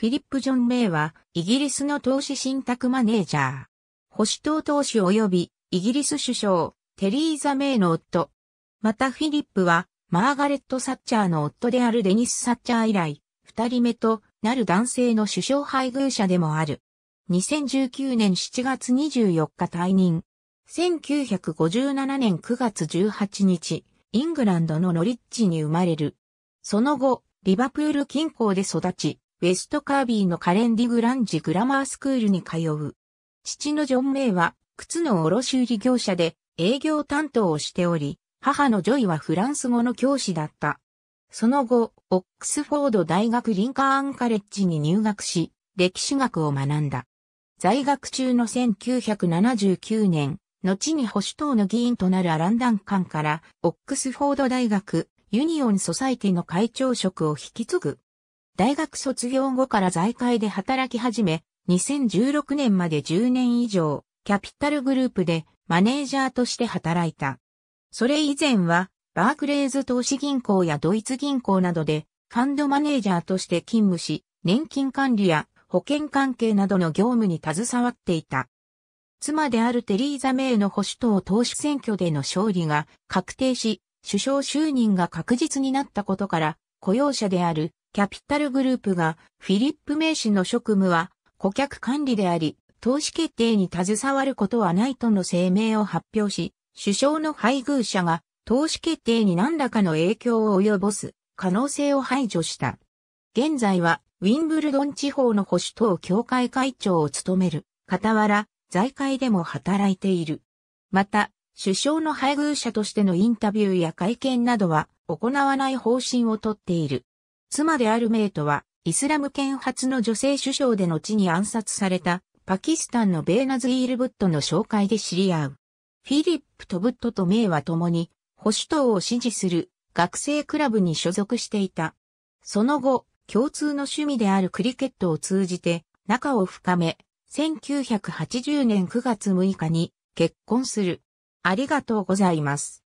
フィリップ・ジョン・メイは、イギリスの投資信託マネージャー。保守党党首及び、イギリス首相、テリーザ・メイの夫。またフィリップは、マーガレット・サッチャーの夫であるデニス・サッチャー以来、二人目となる男性の首相配偶者でもある。2019年7月24日退任。1957年9月18日、イングランドのノリッチに生まれる。その後、リバプール近郊で育ち、ウェストカービーのカレンディグランジグラマースクールに通う。父のジョン・メイは、靴の卸売業者で営業担当をしており、母のジョイはフランス語の教師だった。その後、オックスフォード大学リンカーンカレッジに入学し、歴史学を学んだ。在学中の1979年、後に保守党の議員となるアラン・ダンカンから、オックスフォード大学、ユニオン・ソサイティの会長職を引き継ぐ。大学卒業後から財界で働き始め、2016年まで10年以上、キャピタルグループでマネージャーとして働いた。それ以前は、バークレーズ投資銀行やドイツ銀行などで、ファンドマネージャーとして勤務し、年金管理や保険関係などの業務に携わっていた。妻であるテリーザ・メイの保守党党首選挙での勝利が確定し、首相就任が確実になったことから、雇用者であるキャピタルグループがフィリップ名氏の職務は顧客管理であり、投資決定に携わることはないとの声明を発表し、首相の配偶者が投資決定に何らかの影響を及ぼす可能性を排除した。現在はウィンブルドン地方の保守党協会会長を務める、傍ら、財界でも働いている。また、首相の配偶者としてのインタビューや会見などは行わない方針をとっている。妻であるメイトは、イスラム圏初の女性首相で後に暗殺された、パキスタンのベーナズイールブットの紹介で知り合う。フィリップとブットとメイは共に、保守党を支持する学生クラブに所属していた。その後、共通の趣味であるクリケットを通じて仲を深め、1980年9月6日に結婚する。ありがとうございます。